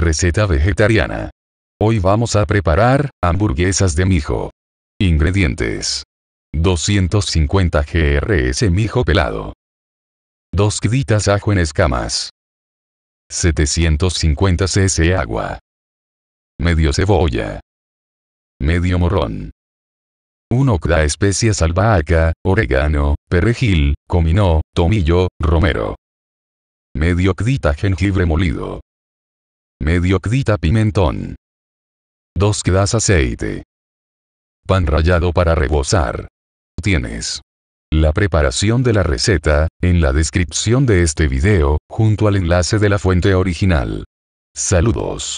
Receta vegetariana. Hoy vamos a preparar hamburguesas de mijo. Ingredientes. 250 GRS mijo pelado. 2 quiditas ajo en escamas. 750 cc agua. Medio cebolla. Medio morrón. 1 cda. especias albahaca, orégano, perejil, comino, tomillo, romero. Medio cdita jengibre molido medio cdita pimentón. 2 quedas aceite. Pan rallado para rebosar. Tienes. La preparación de la receta, en la descripción de este video, junto al enlace de la fuente original. Saludos.